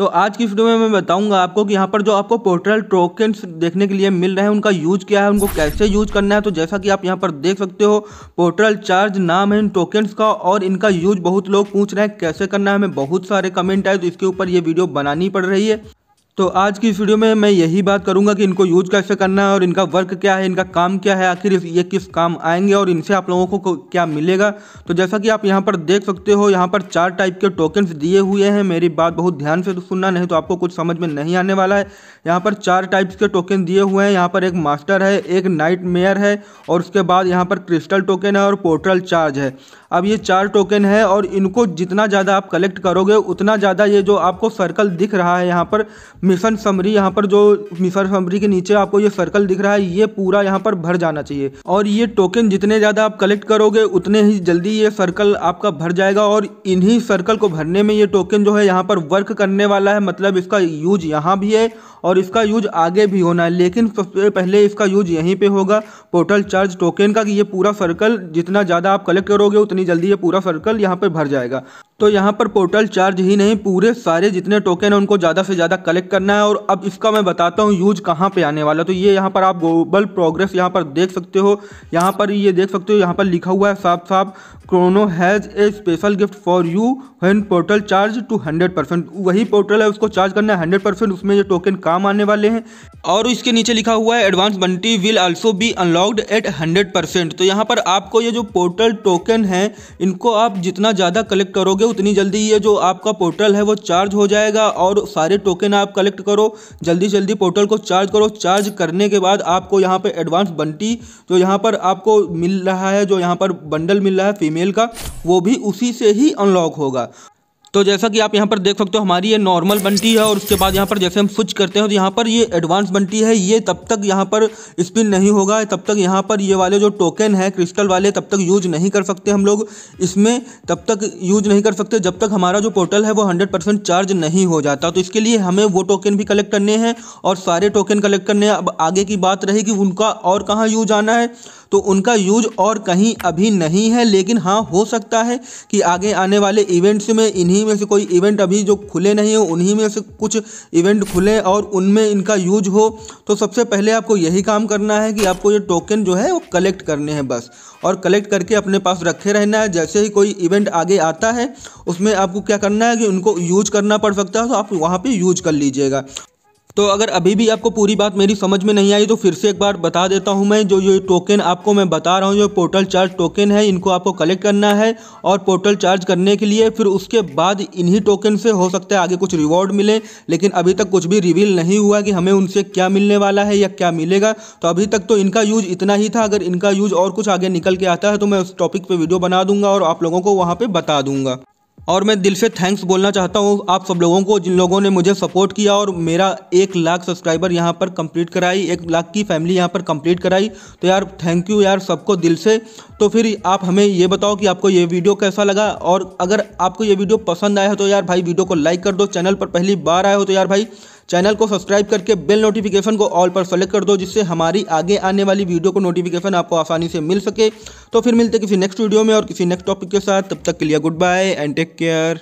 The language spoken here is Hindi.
तो आज की वीडियो में मैं बताऊंगा आपको कि यहाँ पर जो आपको पोर्टल टोकन देखने के लिए मिल रहे हैं उनका यूज क्या है उनको कैसे यूज करना है तो जैसा कि आप यहाँ पर देख सकते हो पोर्टल चार्ज नाम है इन टोकन्स का और इनका यूज बहुत लोग पूछ रहे हैं कैसे करना है हमें बहुत सारे कमेंट आए तो इसके ऊपर ये वीडियो बनानी पड़ रही है तो आज की इस वीडियो में मैं यही बात करूंगा कि इनको यूज कैसे करना है और इनका वर्क क्या है इनका काम क्या है आखिर ये किस काम आएंगे और इनसे आप लोगों को क्या मिलेगा तो जैसा कि आप यहाँ पर देख सकते हो यहाँ पर चार टाइप के टोकन्स दिए हुए हैं मेरी बात बहुत ध्यान से सुनना नहीं तो आपको कुछ समझ में नहीं आने वाला है यहाँ पर चार टाइप्स के टोकन दिए हुए हैं यहाँ पर एक मास्टर है एक नाइट मेयर है और उसके बाद यहाँ पर क्रिस्टल टोकन है और पोर्टल चार्ज है अब ये चार टोकन है और इनको जितना ज़्यादा आप कलेक्ट करोगे उतना ज़्यादा ये जो आपको सर्कल दिख रहा है यहाँ पर मिशन समरी यहाँ पर जो मिशन समरी के नीचे आपको ये सर्कल दिख रहा है ये पूरा यहाँ पर भर जाना चाहिए और ये टोकन जितने ज़्यादा आप कलेक्ट करोगे उतने ही जल्दी ये सर्कल आपका भर जाएगा और इन्हीं सर्कल को भरने में ये टोकन जो है यहाँ पर वर्क करने वाला है मतलब इसका यूज यहाँ भी है और इसका यूज आगे भी होना है लेकिन सबसे पहले इसका यूज यहीं पे होगा पोर्टल चार्ज टोकन का कि ये पूरा सर्कल जितना ज़्यादा आप कलेक्ट करोगे उतनी जल्दी ये पूरा सर्कल यहाँ पर भर जाएगा तो यहाँ पर पोर्टल चार्ज ही नहीं पूरे सारे जितने टोकन हैं उनको ज़्यादा से ज़्यादा कलेक्ट करना है और अब इसका मैं बताता हूँ यूज कहाँ पे आने वाला तो ये यहाँ पर आप ग्लोबल प्रोग्रेस यहाँ पर देख सकते हो यहाँ पर ये देख सकते हो यहाँ पर लिखा हुआ है साफ साफ Chrono has a special gift for you when portal charge two hundred percent वही पोर्टल है उसको चार्ज करना है हंड्रेड परसेंट उसमें ये टोकन काम आने वाले हैं और इसके नीचे लिखा हुआ है advance bounty will also be unlocked at hundred percent तो यहाँ पर आपको ये जो पोर्टल टोकन है इनको आप जितना ज़्यादा कलेक्ट करोगे उतनी जल्दी ये जो आपका पोर्टल है वो चार्ज हो जाएगा और सारे टोकन आप कलेक्ट करो जल्दी जल्दी पोर्टल को चार्ज करो चार्ज करने के बाद आपको यहाँ पर एडवांस बंटी जो यहाँ पर आपको मिल रहा है जो यहाँ पर बंडल मिल रहा है फीमेल का वो भी उसी से ही अनलॉक होगा तो जैसा कि आप यहाँ पर देख सकते हो हमारी ये नॉर्मल बनती है और उसके बाद यहाँ पर जैसे हम स्विच करते हैं तो यहाँ पर ये एडवांस बनती है ये तब तक यहाँ पर स्पिन नहीं होगा तब तक यहाँ पर ये वाले जो टोकन है क्रिस्टल वाले तब तक यूज नहीं कर सकते हम लोग इसमें तब तक यूज नहीं कर सकते जब तक हमारा जो पोर्टल है वो हंड्रेड चार्ज नहीं हो जाता तो इसके लिए हमें वो टोकन भी कलेक्ट करने हैं और सारे टोकन कलेक्ट करने हैं अब आगे की बात रही कि उनका और कहाँ यूज आना है तो उनका यूज और कहीं अभी नहीं है लेकिन हाँ हो सकता है कि आगे आने वाले इवेंट्स में इन्हीं उन्हीं में से कोई इवेंट अभी जो खुले नहीं हो उन्हीं में से कुछ इवेंट खुले और उनमें इनका यूज हो तो सबसे पहले आपको यही काम करना है कि आपको ये टोकन जो है वो कलेक्ट करने हैं बस और कलेक्ट करके अपने पास रखे रहना है जैसे ही कोई इवेंट आगे आता है उसमें आपको क्या करना है कि उनको यूज करना पड़ सकता है तो आप वहाँ पर यूज कर लीजिएगा तो अगर अभी भी आपको पूरी बात मेरी समझ में नहीं आई तो फिर से एक बार बता देता हूं मैं जो ये टोकन आपको मैं बता रहा हूं जो पोर्टल चार्ज टोकन है इनको आपको कलेक्ट करना है और पोर्टल चार्ज करने के लिए फिर उसके बाद इन्हीं टोकन से हो सकता है आगे कुछ रिवॉर्ड मिले लेकिन अभी तक कुछ भी रिवील नहीं हुआ कि हमें उनसे क्या मिलने वाला है या क्या मिलेगा तो अभी तक तो इनका यूज इतना ही था अगर इनका यूज और कुछ आगे निकल के आता है तो मैं उस टॉपिक पर वीडियो बना दूंगा और आप लोगों को वहाँ पर बता दूंगा और मैं दिल से थैंक्स बोलना चाहता हूँ आप सब लोगों को जिन लोगों ने मुझे सपोर्ट किया और मेरा एक लाख सब्सक्राइबर यहाँ पर कंप्लीट कराई एक लाख की फैमिली यहाँ पर कंप्लीट कराई तो यार थैंक यू यार सबको दिल से तो फिर आप हमें ये बताओ कि आपको ये वीडियो कैसा लगा और अगर आपको ये वीडियो पसंद आया हो तो यार भाई वीडियो को लाइक कर दो चैनल पर पहली बार आए हो तो यार भाई चैनल को सब्सक्राइब करके बेल नोटिफिकेशन को ऑल पर सेलेक्ट कर दो जिससे हमारी आगे आने वाली वीडियो को नोटिफिकेशन आपको आसानी से मिल सके तो फिर मिलते किसी नेक्स्ट वीडियो में और किसी नेक्स्ट टॉपिक के साथ तब तक के लिए good bye and take care